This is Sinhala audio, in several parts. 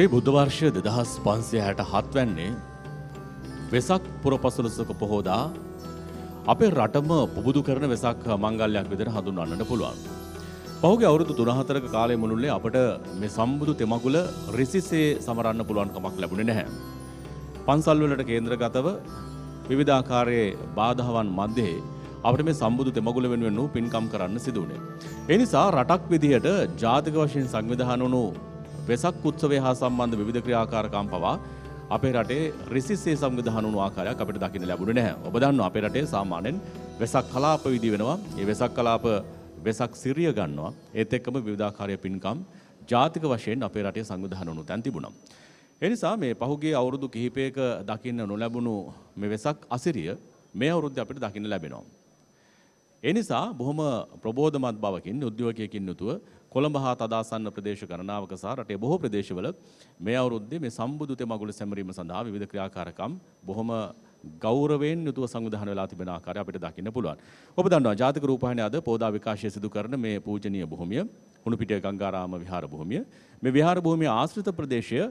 ශ්‍රී බුද්ධවර්ෂය දෙදහස් පන්සිය හැට හත්වැන්නේ වෙසක් පුරපසලසක පොහෝදා අපේ රටම පුබුදු කරන වෙසක් මංගල්‍යයක් විදිහට හඳුන්වන්නට පුළුවන්. පහුගේ අවුරුදු 3-4ක කාලය මුළුල්ලේ අපට මේ සම්බුදු තෙමගුල රිසිසේ සමරන්න පුළුවන් කමක් ලැබුණේ නැහැ. පන්සල් වලට කේන්ද්‍රගතව විවිධාකාරයේ බාධාවන් මැදේ අපට මේ සම්බුදු තෙමගුල වෙනුවෙන් වූ පින්කම් කරන්න සිදු වුණේ. ඒ නිසා රටක් විදිහට ජාතික වශයෙන් සංවිධාන වුණු වෙසක් උත්සවය හා සම්බන්ධ විධ ක්‍රියාකාරකම් පවා අපේ රටේ රිසිස්සේ සංවිධාන වුණු ආකාරයක් අපිට දකින්න ලැබුණේ නැහැ. ඔබ දන්නවා අපේ රටේ සාමාන්‍යයෙන් වෙසක් කලාප විදි වෙනවා. ඒ වෙසක් කලාප වෙසක් සිරිය ගන්නවා. ඒත් එක්කම විවිධාකාරයේ පින්කම් ජාතික වශයෙන් අපේ රටේ සංවිධාන වුණු තැන් තිබුණා. එනිසා මේ පහුගේ අවුරුදු කිහිපයක දකින්න නොලැබුණු මේ වෙසක් අසිරිය මේ අවුරුද්දේ අපිට දකින්න ලැබෙනවා. ඒ නිසා බොහොම ප්‍රබෝධමත් බවකින් උද්‍යෝගයකින් යුතුව කොළඹ හා තදාසන්න ප්‍රදේශ ගණනාවක සහ රටේ බොහෝ ප්‍රදේශවල මේ අවුරුද්දේ මේ සම්බුදු තෙම අගුල සැමරීම සඳහා විවිධ ක්‍රියාකාරකම් බොහොම ගෞරවයෙන් යුතුව සංවිධාන වෙලා තිබෙන ආකාරය අපිට දකින්න පුළුවන්. ඔබ දන්නවා ජාතික රූපවාහිනිය අද පෝදා විකාශය සිදු කරන මේ පූජනීය භූමිය හුණුපිටිය ගංගාරාම විහාර භූමිය. මේ විහාර භූමිය ආශ්‍රිත ප්‍රදේශය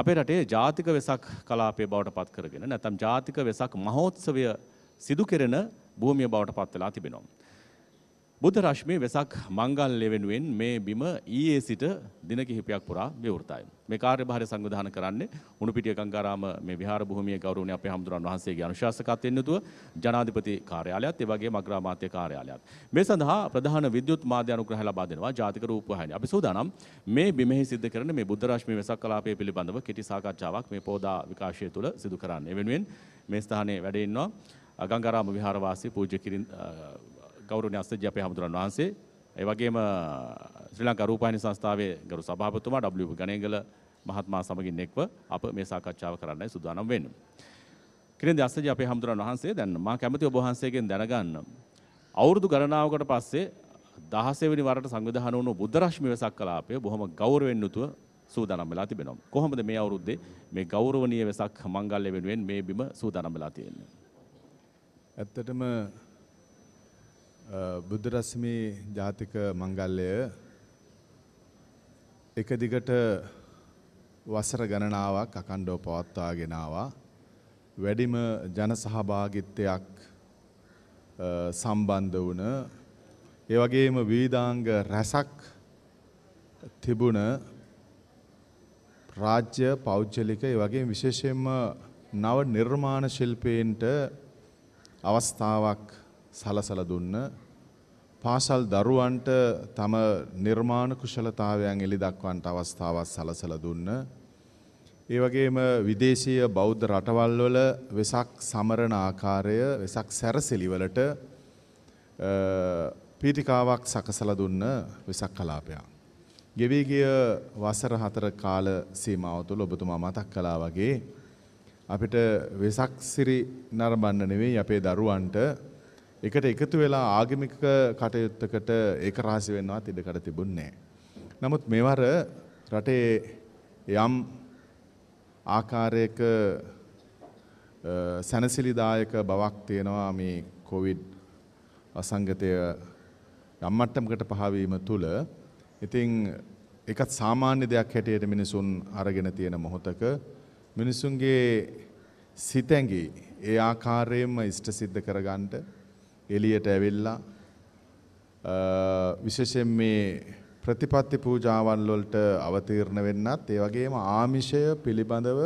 අපේ රටේ ජාතික වෙසක් කලාපය බවට පත් කරගෙන නැත්නම් ජාතික වෙසක් මහෝත්සවය සිදු කෙරෙන භූමිය බවට පත් වෙලා තිබෙනවා. බුද්ධ රශ්මිය වෙසක් මංගල්‍ය වෙනුවෙන් මේ බිම ඊයේ සිට දින කිහිපයක් පුරා විවෘතයි. මේ කාර්යභාරය සංවිධානය කරන්නේ උණුපිටිය ගංගාරාම මේ විහාර භූමියේ ගෞරවනීය අපේ හමුදුරන් වහන්සේගේ අනුශාසකත්වයෙන් යුතුව ජනාධිපති කාර්යාලයත් ඒ වගේම අග්‍රාමාත්‍ය කාර්යාලයත්. මේ සඳහා ප්‍රධාන විද්‍යුත් මාධ්‍ය අනුග්‍රහය ලබා දෙනවා ජාතික රූපවාහිනිය. අපි සූදානම් මේ බිමෙහි සිද්ධ කරන මේ බුද්ධ රශ්මිය වෙසක් කලාපය පිළිබඳව කෙටි සාකච්ඡාවක් මේ පෝදා විකාශය තුළ සිදු කරන්නේ. වෙනුවෙන් මේ ස්ථානයේ වැඩ ඉන්නවා ගංගාරාම විහාරවාසී පූජ්‍ය කිරින් ගෞරවනීය අස්සජි අපේ හැමතුරන් වහන්සේ ඒ වගේම ශ්‍රී ලංකා රූපවාහිනී සංස්ථාවේ ගරු සභාපතිතුමා W ගණේගල මහත්මයා සමගින් එක්ව අප මේ සාකච්ඡාව කරන්නයි සූදානම් වෙන්නේ. කිරින්ද අස්සජි අපේ හැමතුරන් වහන්සේ දැන් මා කැමති ඔබ වහන්සේගෙන් දැනගන්න අවුරුදු ගණනාවකට පස්සේ 16 වෙනි වරට සංවිධානය වුණු බුද්ධ රශ්මි වෙසක් කලාපය බොහොම ගෞරවයෙන් යුතුව සූදානම් වෙලා තිබෙනවා. කොහොමද මේ අවුරුද්දේ මේ ගෞරවනීය වෙසක් මංගල්‍ය වෙනුවෙන් මේ බිම සූදානම් වෙලා තියෙන්නේ? ඇත්තටම බුද්ධ රශ්මී ජාතික මංගල්‍යය එක දිගට වසර ගණනාවක් අකණ්ඩව පවත්වාගෙන ආවා. වැඩිම ජන සහභාගීත්වයක් සම්බන්ධ වුණ ඒ වගේම විවිධාංග රැසක් තිබුණ රාජ්‍ය පෞද්ගලික ඒ වගේම විශේෂයෙන්ම නව නිර්මාණ ශිල්පීන්ට අවස්ථාවක් සලසල දුන්න පාසල් දරුවන්ට තම නිර්මාණ කුශලතාවයන් එළි දක්වන්ට අවස්ථාවක් සලසල දුන්න. ඒ වගේම විදේශීය බෞද්ධ රටවල්වල වෙසක් සමරණ ආකාරය වෙසක් සැරසිලිවලට පීටිකාවක් සකසල දුන්න වෙසක් කලාපයක්. ගෙවී ගිය වසර හතර කාල සීමාව තුළ ඔබතුමා මතක් කළා වගේ අපිට වෙසක් සිරි නරඹන්න නෙවෙයි අපේ දරුවන්ට එකට එකතු වෙලා ආගමික කටයුත්තකට ඒක රාසි වෙන්නවත් ඉඩකඩ තිබුණේ නමුත් මෙවර රටේ යම් ආකාරයක සැනසිලිදායක බවක් තියෙනවා මේ කොවිඩ් අසංගතය යම් මට්ටමකට පහවීම තුළ ඉතින් එකත් සාමාන්‍ය දෙයක් හැටියට මිනිසුන් අරගෙන තියෙන මොහොතක මිනිසුන්ගේ සිතැඟි ඒ ආකාරයෙන්ම ඉෂ්ට සිද්ධ කරගන්නට එළියට ඇවිල්ලා විශේෂයෙන් මේ ප්‍රතිපත්ති පූජාවන් වලට අවතීර්ණ වෙන්නත් ඒ වගේම ආමිෂය පිළිබඳව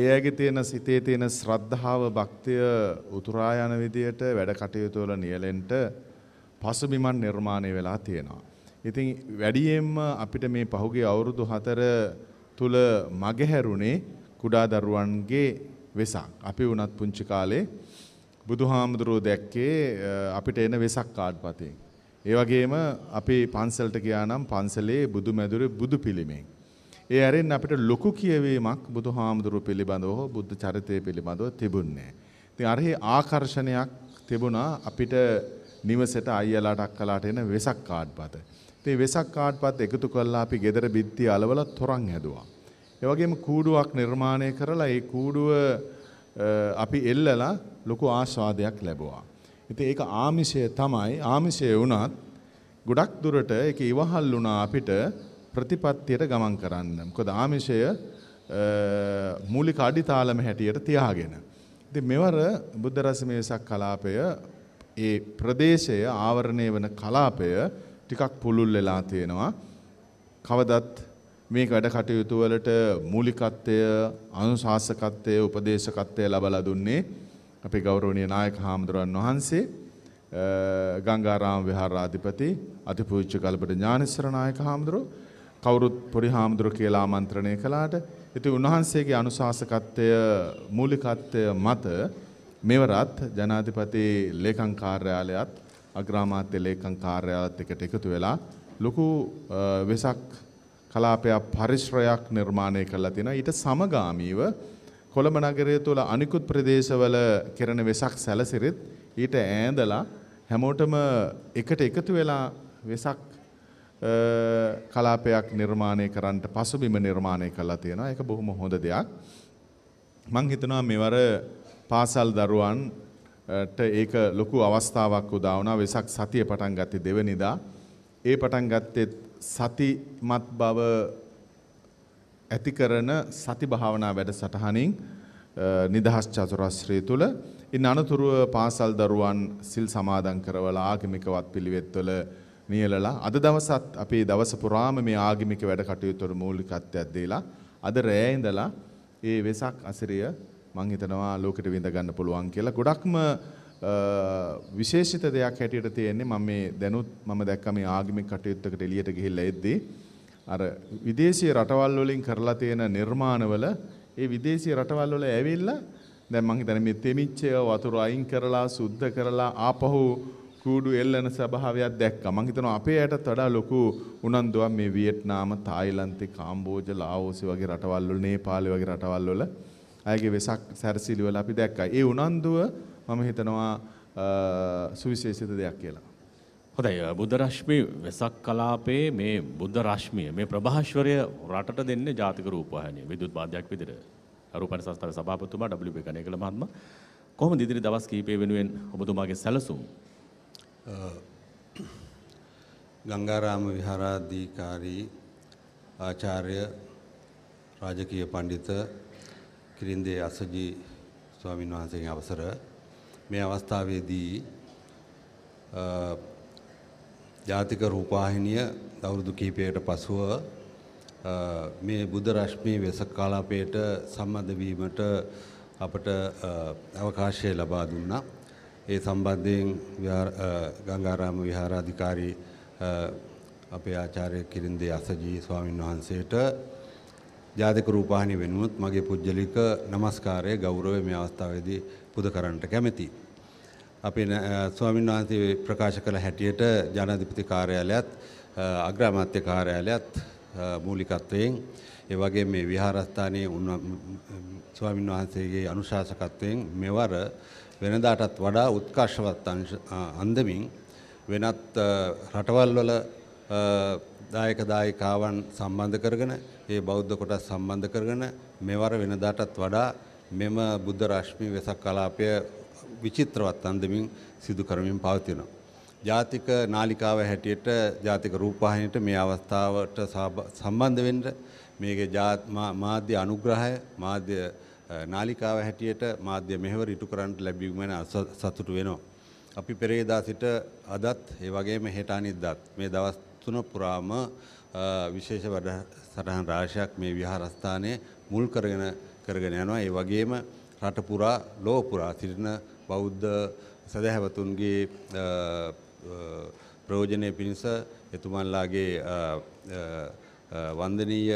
ඒ ඇගේ තියෙන සිතේ තියෙන ශ්‍රද්ධාව භක්තිය උතුරා යන විදියට වැඩ කටයුතු වල නියැලෙන්න පසුබිමන් නිර්මාණය වෙලා තියෙනවා. ඉතින් වැඩියෙන්ම අපිට මේ පහුගිය අවුරුදු 4 තුල මගහැරුණේ කුඩා දරුවන්ගේ වෙසක්. අපි වුණත් පුංචි කාලේ බුදුහාමුදුරුවෝ දැක්කේ අපිට එන වෙසක් කාඩ්පතේ. ඒ වගේම අපි පන්සලට ගියා නම් පන්සලේ බුදුමැදුරේ බුදු පිළිමෙන්. ඒ ඇරෙන් අපිට ලොකු කියවීමක් බුදුහාමුදුරුවෝ පිළිබඳව බුද්ධ චරිතය පිළිබඳව තිබුණේ ඉතින් අරහි ආකර්ෂණයක් තිබුණා අපිට නිවසට අයියලාට අක්කලාට එන වෙසක් කාඩ්පත. ඉතින් වෙසක් කාඩ්පත් එකතු කරලා අපි ගෙදර බිත්ති අලවල තොරන් හැදුවා. ඒ වගේම කූඩුවක් නිර්මාණය කරලා ඒ කූඩුව අපි එල්ලලා ලොකු ආස්වාදයක් ලැබුවා. ඉතින් ඒක ආමිෂය තමයි. ආමිෂය වුණත් ගොඩක් දුරට ඒක ඉවහල් වුණා අපිට ප්‍රතිපත්තියට ගමන් කරන්න. මොකද ආමිෂය මූලික අඩිතාලම හැටියට තියාගෙන. ඉතින් මෙවර බුද්ධ රසමේසක් කලාපය ඒ ප්‍රදේශය ආවරණය වන කලාපය ටිකක් පුළුල් වෙලා තියෙනවා. කවදත් මේ වැඩ කටයුතු වලට මූලිකත්වය, අනුශාසකත්වය, උපදේශකත්වය ලබා දුන්නේ අපේ ගෞරවනීය නායක හාමුදුරන් වහන්සේ ගංගාරාම විහාරාධිපති අතිපූජ්‍ය ගල්බඩ ඥානේශ්වර නායක හාමුදුරුවෝ කවුරුත් පොඩි හාමුදුර කියලා ආමන්ත්‍රණය කළාට ඉතින් උන්වහන්සේගේ අනුශාසකත්වය මූලිකත්වය මත මෙවරත් ජනාධිපති ලේකම් කාර්යාලයත් අග්‍රාමාත්‍ය ලේකම් කාර්යාලයත් එකට එකතු වෙලා ලොකු වෙසක් කලාපයක් පරිශ්‍රයක් නිර්මාණය කරලා තිනවා. ඊට සමගාමීව කොළඹ නගරය තුළ අනිකුත් ප්‍රදේශවල කෙරෙන වෙසක් සැලසිරිත් ඊට ඈඳලා හැමෝටම එකට එකතු වෙලා වෙසක් කලාපයක් නිර්මාණය කරන්නට පසුබිම නිර්මාණය කරලා තියෙනවා. ඒක බොහොම හොඳ දෙයක්. මං හිතනවා මෙවර පාසල් දරුවන්ට ඒක ලොකු අවස්ථාවක් උදා වුණා. වෙසක් සතිය පටන් ගත්තේ දෙවනිදා. ඒ පටන් ගත්තෙත් සතිමත් බව ඇති කරන සති භාවනා වැඩසටහනින් නිදහස් චතුරස්‍රය තුල ඉන් අනතුරුව පාසල් දරුවන් සිල් සමාදන් කරවලා ආගමිකවත් පිළිවෙත්වල නියලලා අද දවසත් අපේ දවස පුරාම මේ ආගමික වැඩ කටයුතු වල මූලිකත්වයක් දීලා අද රෑ ඉඳලා ඒ වෙසක් අසිරිය මම හිතනවා ලෝකෙට විඳ ගන්න පුළුවන් කියලා ගොඩක්ම විශේෂිත දෙයක් හැටියට තියෙන්නේ මම මේ දැනුත් මම දැක්ක මේ ආගමික කටයුත්තකට එළියට ගිහිල්ලා එද්දී අර විදේශීය රටවල් වලින් කරලා තියෙන නිර්මාණවල ඒ විදේශීය රටවල් වල ඇවිල්ලා දැන් මම හිතන්නේ මේ තෙමිච්ච වතුර අයින් කරලා සුද්ධ කරලා ආපහු කූඩු එල්ලන ස්වභාවයක් දැක්කා. මම හිතනවා අපේ ඇයටත් වඩා ලොකු උනන්දුවක් මේ වියට්නාම, තායිලන්තේ, කාම්බෝජ, ලාඕසෙ වගේ රටවල් වල, නේපාලෙ වගේ රටවල් වල අයගේ වෙසක් සැරසිලි වල අපි දැක්කා. ඒ උනන්දුව මම හිතනවා සුවිශේෂිත දෙයක් කියලා. හොඳයි බුද්ධ රශ්මි වෙසක් කලාපයේ මේ බුද්ධ රශ්මිය මේ ප්‍රභාෂ්වරය රටට දෙන්නේ ජාතික රූපවාහිනිය විදුත් මාධ්‍යයක් විදිහට. රූපණ සංස්ථාවේ සභාපතිතුමා WP කණේකල මහත්මයා කොහොමද ඉදිරි දවස් කීපය වෙනුවෙන් ඔබතුමාගේ සැලසුම්? ගංගාරාම විහාරාධිකාරී ආචාර්ය රාජකීය පඬිත කිරින්දේ අසජී ස්වාමින් වහන්සේගේ අවසර මේ අවස්ථාවේදී ජාතික රූපවාහිනිය දවුරුදු කිහිපයකට පසුව මේ බුද රශ්මී වෙසක් කලාපයට සම්බන්ධ වීමට අපට අවකාශය ලබා දුන්නා. ඒ සම්බන්ධයෙන් ගංගාරාම විහාරාධිකාරී අපේ ආචාර්ය කිරින්දේ අසජී ස්වාමින් වහන්සේට ජාතික රූපවාහිනිය වෙනුවෙන් මගේ පුජ්‍යලික নমස්කාරය ගෞරවය මේ අවස්ථාවේදී පුද කරන්නට කැමැති. අපේ ස්වාමීන් වහන්සේ ප්‍රකාශ කළ හැටියට ජනාධිපති කාර්යාලයත් අග්‍රාමාත්‍ය කාර්යාලයත් මූලිකත්වයෙන් ඒ වගේ මේ විහාරස්ථානයේ ස්වාමින් වහන්සේගේ අනුශාසකත්වයෙන් මෙවර වෙනදාටත් වඩා උත්කර්ෂවත් අන්දමින් වෙනත් රටවල් වල දායක දායකාවන් සම්බන්ධ කරගෙන ඒ බෞද්ධ කොටස් සම්බන්ධ කරගෙන මෙවර වෙනදාටත් වඩා මෙම බුද්ධ රශ්මි වෙසක් කලාපය විචිත්‍රවත් අන්දමින් සිදු කරමින් පවතිනවා. ජාතික නාලිකාව හැටියට ජාතික රූපවාහිනියට මේ අවස්ථාවට සම්බන්ධ වෙන්න මේකේ මාධ්‍ය අනුග්‍රහය මාධ්‍ය නාලිකාව හැටියට මාධ්‍ය මෙහෙවර ඉටු කරන්නට ලැබීම ගැන සතුටු වෙනවා. අපි පෙරේදා සිට අදත් ඒ වගේම හෙට අනිද්දාත් මේ දවස් තුන පුරාම විශේෂ වැඩසටහන් රාශියක් මේ විහාරස්ථානයේ මුල් කරගෙන කරගෙන යනවා. ඒ වගේම රට පුරා ලෝක පුරා සිටින බෞද්ධ සදහැවතුන්ගේ ප්‍රයෝජනය පිණිස එතුමන්ලාගේ වන්දනීය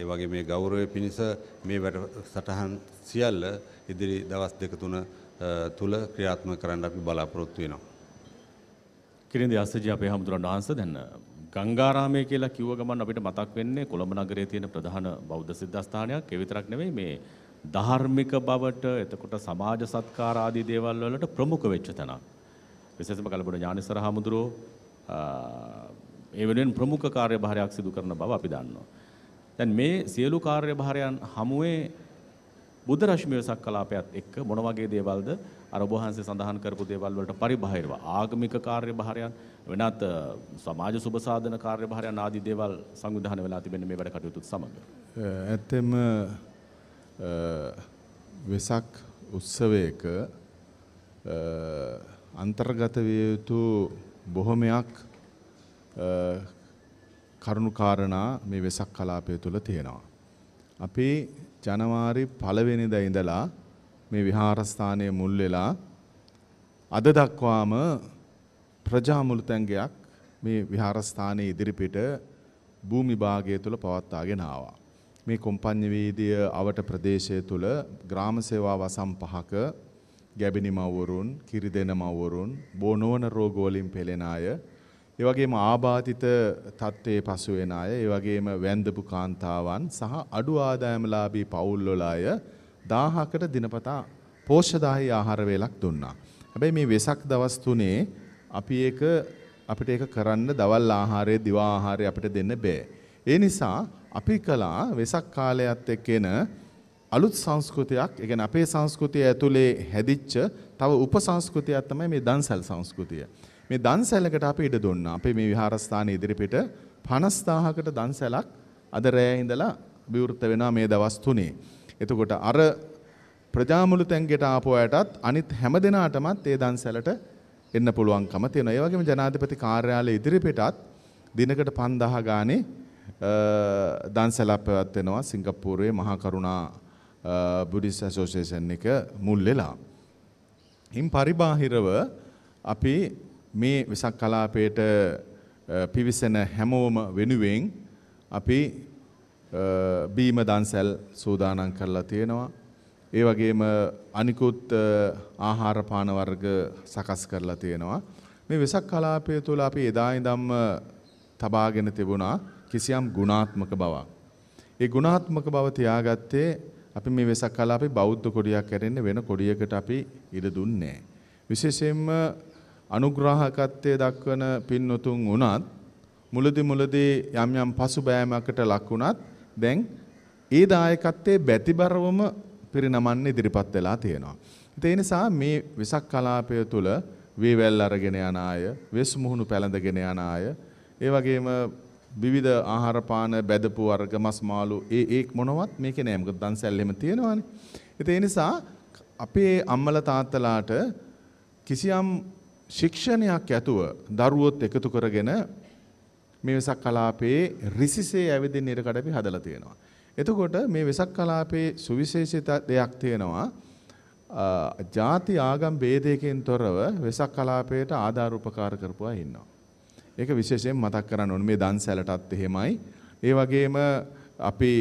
ඒ වගේ මේ ගෞරවය පිණිස මේ වැඩසටහන් සියල්ල ඉදිරි දවස් දෙක තුන තුල ක්‍රියාත්මක කරන්න අපි බලාපොරොත්තු වෙනවා. කිරින්ද යස්සජී අපේ හැමතුරන් වහන්සේ දැන් ගංගාරාමය කියලා කිව්ව ගමන් අපිට මතක් වෙන්නේ කොළඹ නගරයේ තියෙන ප්‍රධාන බෞද්ධ සිද්ධාස්ථානයක්. ඒ විතරක් නෙවෙයි මේ ධාර්මික බවට එතකොට සමාජ සත්කාර ආදී දේවල් වලට ප්‍රමුඛ වෙච්ච තැනක්. විශේෂයෙන්ම කලබුණ ඥානසර හාමුදුරුවෝ ඒ වෙනුවෙන් ප්‍රමුඛ කාර්යභාරයක් සිදු කරන බව අපි දන්නවා. දැන් මේ සියලු කාර්යභාරයන් හමුවේ බුද්ධ රශ්මිය සක්කලාපයත් එක්ක මොන වගේ දේවල්ද අර ඔබ වහන්සේ සඳහන් කරපු දේවල් වලට පරිබාහිරව ආගමික කාර්යභාරයන් වෙනත් සමාජ සුබසාධන කාර්යභාරයන් ආදී දේවල් සංවිධානය වෙලා තිබෙන මේ වැඩ කටයුතුත් සමග. ඇත්තෙම වෙසක් උත්සවයක අන්තර්ගත විය යුතු බොහොමයක් කරුණු කාරණා මේ වෙසක් කලාපය තුළ තියෙනවා. අපි ජනවාරි පළවෙනිදා ඉඳලා මේ විහාරස්ථානයේ මුල් වෙලා අද දක්වාම ප්‍රජා මුළුතැන්ගයක් මේ විහාරස්ථානයේ ඉදිරිපිට භූමි භාගය තුල පවත්වාගෙන ආවා. මේ කොම්පඤ්ඤවේදිය අවට ප්‍රදේශය තුල ග්‍රාම සේවා වසම් පහක ගැබිනි මව්වරුන්, කිරිදෙන මව්වරුන්, බෝනෝන රෝග වලින් පෙළෙන අය ඒ වගේම ආබාධිත තත්ත්වයේ පසු වෙන අය, ඒ වගේම වැන්දපු කාන්තාවන් සහ අඩු ආදායමලාභී පවුල්වල අය 1000කට දිනපතා පෝෂ්‍යදායී ආහාර වේලක් දුන්නා. හැබැයි මේ වෙසක් දවස් තුනේ අපි ඒක අපිට ඒක කරන්න දවල් ආහාරය, දිවා ආහාරය අපිට දෙන්න බෑ. ඒ නිසා අපි කළා වෙසක් කාලයත් එක්කෙන අලුත් සංස්කෘතියක්, ඒ අපේ සංස්කෘතිය ඇතුලේ හැදිච්ච තව උපසංස්කෘතියක් තමයි මේ දන්සල් සංස්කෘතිය. මේ දන්සැලකට අපි ඉඩ දුන්නා. අපේ මේ විහාරස්ථාන ඉදිරිපිට 50000කට දන්සැලක් අද රෑ ඉඳලා විවෘත වෙනවා මේ දවස් තුනේ. එතකොට අර ප්‍රජාමුළු තැන්ගෙට ආපු අයටත් අනිත් හැම දිනාටමත් ඒ දන්සැලට එන්න පුළුවන්කම තියෙනවා. ඒ වගේම ජනාධිපති කාර්යාලය ඉදිරිපිටත් දිනකට 5000 ගානේ දන්සැලක් පැවැත්වෙනවා සිංගප්පූරුවේ මහා කරුණා බුද්දිස් ඇසෝෂියේෂන් එක මුල් වෙලා. ඉන් පරිබාහිරව අපි මේ වෙසක් කලාපයට පිවිසෙන හැමෝම වෙනුවෙන් අපි බීම දන්සැල් සූදානම් කරලා තියෙනවා. ඒ වගේම අනිකුත් ආහාර පාන වර්ග සකස් කරලා තියෙනවා. මේ වෙසක් කලාපය තුළ අපි එදා ඉඳන්ම තබාගෙන තිබුණා කිසියම් ගුණාත්මක බවක්. ඒ ගුණාත්මක බව තියාගත්තේ අපි මේ වෙසක් කලාපේ බෞද්ධ කොඩියක් ඇරෙන්න වෙන කොඩියකට අපි ඉඩ දුන්නේ විශේෂයෙන්ම අනුග්‍රාහකත්වයේ දක්වන පින්නතුන් වුණත් මුලදි මුලදී යම් යම් පසුබෑමකට ලක් වුණත් දැන් ඒ දායකත්වයේ බැතිබරවම පිරිනමන්න ඉදිරිපත් වෙලා තියෙනවා. ඒ නිසා මේ වෙසක් කලාපය තුළ වේවැල් අරගෙන යන අය, වෙස් මුහුණු පැලඳගෙන යන අය, ඒ වගේම විවිධ ආහාර පාන බැදපු වර්ග මස් මාළු ඒ ඒක මොනවත් මේකේ නෑ මොකද දන්සැල් එහෙම තියෙනවානේ. ඒ නිසා අපේ අම්මලා තාත්තලාට කිසියම් ශික්ෂණයක් ඇතුව දරුවොත් එකතු කරගෙන මේ වෙසක් කලාපයේ රිසිසේ ඇවිදින්න ඉරකඩ අපි හදලා තියෙනවා. එතකොට මේ වෙසක් කලාපයේ සුවිශේෂිත දෙයක් තියෙනවා. ಜಾති ආගම් ભેදයකින් තොරව වෙසක් කලාපයට ආධාර උපකාර කරපුවා ඉන්නවා. ඒක විශේෂයෙන් මතක් කරන්න ඕනේ මේ දන්සැලටත් එහෙමයි. ඒ වගේම අපි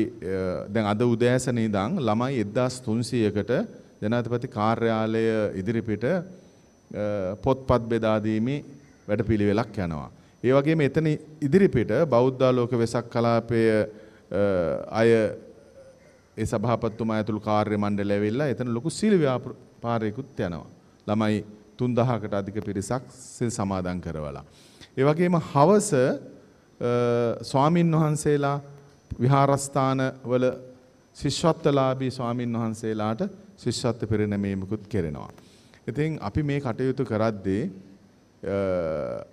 දැන් අද උදෑසන ඉඳන් ළමයි 1300කට ජනාධිපති කාර්යාලය ඉදිරිපිට පොත්පත් බෙදා දීමේ වැඩපිළිවෙලක් යනවා. ඒ වගේම එතන ඉදිරිපිට බෞද්ධාලෝක වෙසක් කලාපය අය ඒ සභාපතිතුමා ඇතුළු කාර්ය මණ්ඩලය ඇවිල්ලා එතන ලොකු සීල ව්‍යාපාරයකුත් යනවා. ළමයි 3000කට අධික පිරිසක් සිල් සමාදන් කරවලා. ඒ වගේම හවස ස්වාමින් වහන්සේලා විහාරස්ථානවල ශිෂ්‍යත්වලාභී ස්වාමින් වහන්සේලාට ශිෂ්‍යත්ව පෙරණැමීමකුත් කෙරෙනවා. ඉතින් අපි මේ කටයුතු කරද්දී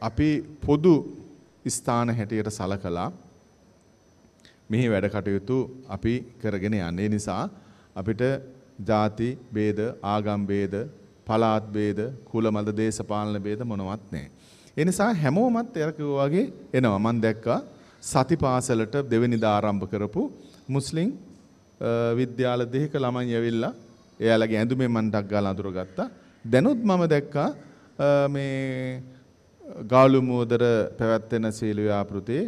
අපි පොදු ස්ථාන හැටියට සලකලා මෙහි වැඩ කටයුතු අපි කරගෙන යන්නේ නිසා අපිට ಜಾති ભેද ආගම් ભેද පලාත් ભેද කුල මත දේශපාලන ભેද මොනවත් නැහැ. ඒ නිසා හැමෝමත් එර වගේ එනවා. මම දැක්කා සතිපාසලට දෙවෙනිදා ආරම්භ කරපු මුස්ලිම් විද්‍යාල දෙකක ළමයි ඇවිල්ලා එයාලගේ ඇඳුමෙන් මණ්ඩක් ගාලා අඳුරගත්තා. දැනුත් මම දැක්කා මේ ගාලුමුවදර පැවැත්වෙන සීලු ව්‍යාපෘතියේ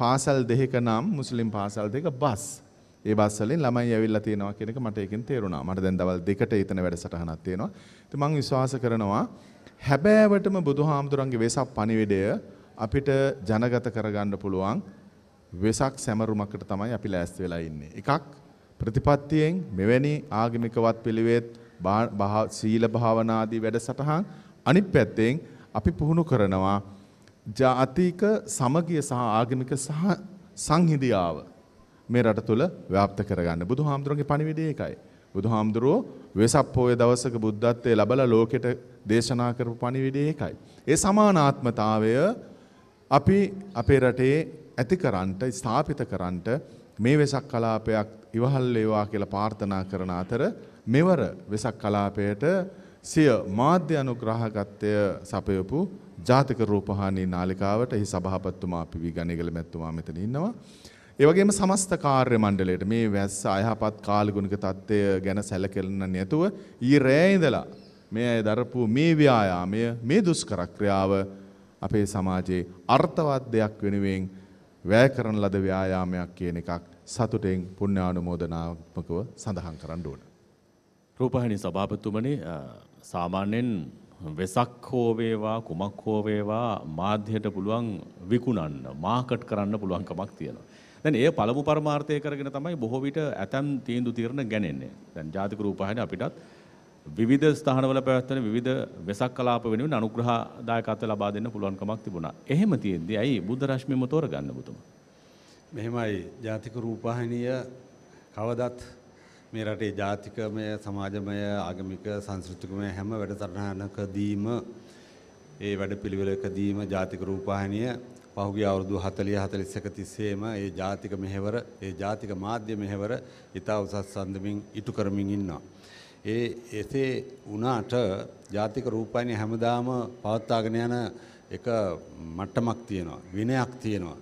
පාසල් දෙකක නම් මුස්ලිම් පාසල් දෙක බස්. ඒ බස් වලින් ළමයි ඇවිල්ලා තියෙනවා කියන එක මට ඒකෙන් තේරුණා. මට දැන් දවල් දෙකට ඊතන වැඩසටහනක් තියෙනවා. ඉතින් මම විශ්වාස කරනවා හැබෑවටම බුදුහාමුදුරන්ගේ වෙසක් පණිවිඩය අපිට ජනගත කරගන්න පුළුවන් වෙසක් සැමරුමකට තමයි අපි ලෑස්ති වෙලා ඉන්නේ. එකක් ප්‍රතිපත්තියෙන් මෙවැනි ආගමිකවත් පිළිවෙත් සීල භාවනාදී වැඩසටහන් අනිත් පැත්තෙන් අපි පුහුණු කරනවා ජාතික සමගිය සහ ආගමික සහ සංහිඳියාව මේ රට තුළ ව්‍යාප්ත කරගන්න. බුදුහාමුදුරන්ගේ පණිවිඩය ඒකයි. බුදුහාමුදුරෝ වෙසක් පොය දවසක බුද්ධත්වයේ ලැබලා ලෝකෙට දේශනා කරපු පණිවිඩය ඒකයි. ඒ සමානාත්මතාවය අපි අපේ රටේ ඇතිකරන්ට ස්ථාපිත කරන්ට මේ වෙසක් කලාපයක් ඉවහල් වේවා කියලා ප්‍රාර්ථනා කරන අතර මෙවර වෙසක් කලාපයට සිය මාධ්‍ය අනුග්‍රහකත්වය සපයපු ජාතික රූපහානී නාලිකාවට එහි සභාපතිතුමා පිවි ගණිගල මැතිතුමා මෙතන ඉන්නවා. ඒ වගේම සමස්ත කාර්ය මණ්ඩලයට මේ වැස්ස අයහපත් කාලගුණික தත්ත්වය ගැන සැලකෙන්න නැතුව ඊ රෑ ඉඳලා මේ අය දරපු මේ ව්‍යායාමය මේ දුෂ්කර ක්‍රියාව අපේ සමාජයේ අර්ථවත් දෙයක් වෙනුවෙන් වැය කරන ලද ව්‍යායාමයක් කියන එකක් සතුටෙන් පුණ්‍යානුමෝදනාත්මකව සඳහන් කරන්න ඕන. රූපහිනි සභාපතිතුමනි සාමාන්‍යයෙන් වෙසක් හෝ වේවා කුමක් හෝ වේවා මාධ්‍යයට පුළුවන් විකුණන්න මාකට් කරන්න පුළුවන්කමක් තියෙනවා. දැන් ඒ පළමු පරමාර්ථය කරගෙන තමයි බොහෝ විට ඇතම් තීන්දු තීරණ ගැනෙන්නේ. දැන් ජාතික රූපවාහිනිය අපිටත් විවිධ ස්ථානවල පැවැත්වෙන විවිධ වෙසක් කලාප වෙනුවෙන් අනුග්‍රහ දායකත්ව ලබා දෙන්න පුළුවන්කමක් තිබුණා. එහෙම තියෙද්දී ඇයි බුද්ධ රශ්මියම තෝරගන්න පුතුම? මෙහෙමයි ජාතික රූපවාහිනිය කවදත් මේ රටේ ජාතිකමය සමාජමය ආගමික සංස්කෘතිකමය හැම වැඩසටහනකදීම ඒ වැඩපිළිවෙලකදීම ජාතික රූපවාහිනිය පහුගිය අවුරුදු 40 41 තිස්සේම ඒ ජාතික මෙහෙවර ඒ ජාතික මාධ්‍ය මෙහෙවර ඉතා උසස් සම්දමින් ඉටු කරමින් ඉන්නවා. ඒ එසේ වුණාට ජාතික රූපවාහිනිය හැමදාම පවත්වාගෙන යන එක මට්ටමක් තියෙනවා විනයක් තියෙනවා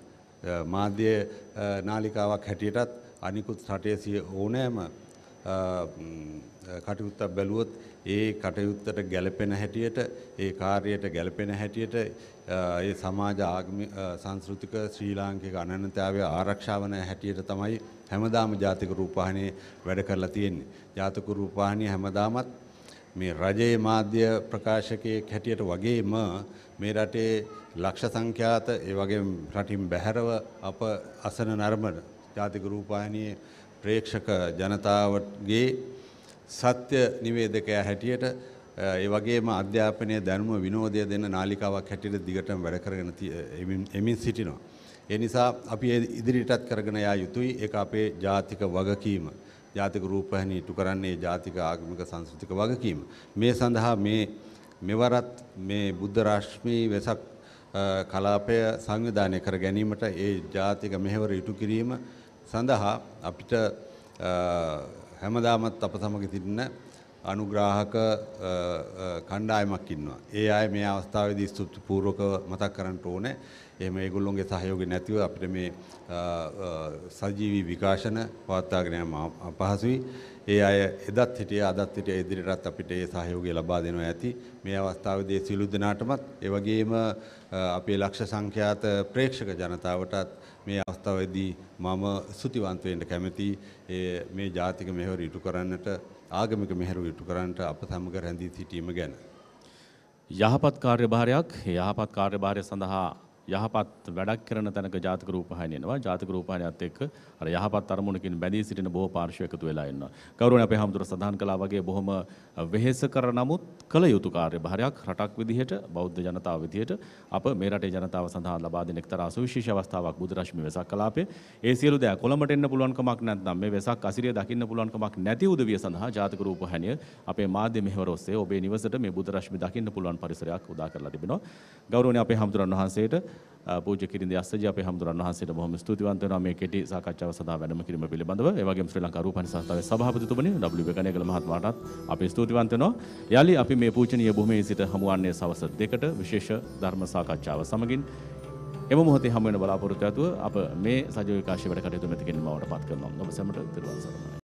මාධ්‍ය නාලිකාවක් හැටියටත් අනිකුත් රටේ ඕනෑම කටයුත්තක් බැලුවොත් ඒ කටයුත්තට ගැළපෙන හැටියට ඒ කාර්යයට ගැළපෙන හැටියට ඒ සමාජ ආගමික සංස්කෘතික ශ්‍රී ලාංකික අනන්‍යතාවය ආරක්ෂා වන හැටියට තමයි හැමදාම ජාතික රූපවාහිනිය වැඩ කරලා තියෙන්නේ. ජාතික රූපවාහිනිය හැමදාමත් මේ රජයේ මාධ්‍ය ප්‍රකාශකයෙක් හැටියට වගේම මේ රටේ ලක්ෂ සංඛ්‍යාත ඒ වගේම රටින් බැහැරව අප අසන නර්මන ජාතික රූපවාහිනියේ ප්‍රේක්ෂක ජනතාවගේ සත්‍ය නිවේදකයා හැටියට ඒ වගේම අධ්‍යාපනය දැනුම විනෝදය දෙන්න නාලිකාවක් හැටියට දිගටම වැඩ කරගෙන එමින් සිටිනවා. ඒ නිසා අපි ඉදිරියටත් කරගෙන යා යුතුයි ඒක අපේ ජාතික වගකීම. ජාතික රූපහණි ඉටු කරන්නේ ජාතික ආගමික සංස්කෘතික වගකීම. මේ සඳහා මේ මෙවරත් මේ බුද්ධ රශ්මී වෙසක් කලාපය සංවිධානය කර ගැනීමට ඒ ජාතික මෙහෙවර ඉටු කිරීම සඳහා අපිට හැමදාමත් අප සමග තිබෙන අනුග්‍රාහක කණ්ඩායමක් ඉන්නවා. ඒ අය මේ අවස්ථාවේදී ස්තුතිපූර්වකව මතක් කරන්න ඕනේ. එහෙම ඒගොල්ලොන්ගේ සහයෝගය නැතිව අපිට මේ සජීවී විකාශන පවත්වාගෙන යාම අපහසුයි. ඒ අය එදත් හිටියේ අදත් හිටියේ ඉදිරියටත් අපිට ඒ සහයෝගය ලබා දෙනවා ඇති. මේ අවස්ථාවේදී සිළු දෙනාටමත් ඒ වගේම අපේ ලක්ෂ සංඛ්‍යාත ප්‍රේක්ෂක ජනතාවටත් මේ අවස්ථාවේදී මම සුතිවන්ත වෙන්න කැමැති. මේ ජාතික මෙහෙවර ඉටු කරන්නට ආගමික මෙහෙවර ඉටු කරන්නට අප සමග රැඳී සිටීම ගැන. යහපත් කාර්යභාරයක් යහපත් කාර්යභාරය සඳහා යහපත් වැඩක් කරන තැනක ජාතක රූපහායන එනවා ජාතක රූපහායනත් එක්ක අර යහපත් අරමුණකින් බැඳී සිටින බොහෝ පාර්ශ්ව එකතු වෙලා ඉන්නවා ගෞරවනීය අපේ හැමතුර සදාන් කළා වගේ බොහොම වෙහෙසකර නමුත් කළ යුතු කාර්යභාරයක් රටක් විදිහට බෞද්ධ ජනතාව විදිහට අප මේ රටේ ජනතාව සඳහා ලබා දෙන එක්තරා සුවිශේෂ අවස්ථාවක් බුදුරශ්මි වෙසක් කලාපයේ ඒ සියලු දෑ කොළඹට එන්න පුළුවන් කමක් නැත්නම් මේ වෙසක් අසිරිය දකින්න පුළුවන් කමක් නැති උදවිය සඳහා ජාතක රූපහායනය අපේ මාධ්‍ය මෙහෙවර ඔස්සේ ඔබේ නිවසට මේ බුදුරශ්මි දකින්න පුළුවන් පරිසරයක් උදා කරලා තිබෙනවා ගෞරවනීය අපේ හැමතුරන් වහන්සේට පූජ කිරින්ද යස්සජී අපේ හමුදුරන් වහන්සේට බොහොම ස්තුතිවන්ත වෙනවා මේ කෙටි සාකච්ඡාව සඳහා වැඩම කිරීම පිළිබඳව. ඒ වගේම ශ්‍රී ලංකා රූපවාහිනී සංස්ථාවේ සභාපතිතුමනි W කණේකල මහත්මයාටත් අපි ස්තුතිවන්ත වෙනවා. යාලි අපි මේ පූජනීය භූමියේ සිට හමුවන්නේ සවස් 2ට විශේෂ ධර්ම සාකච්ඡාව සමගින් එම මොහොතේ හමු වෙන බලාපොරොත්තු ඇතුව අප මේ සජීව විකාශය වැඩ කටයුතු මෙතකින් මවට පත් කරනවා. ඔබ සැමට තිරුවන් සරණයි.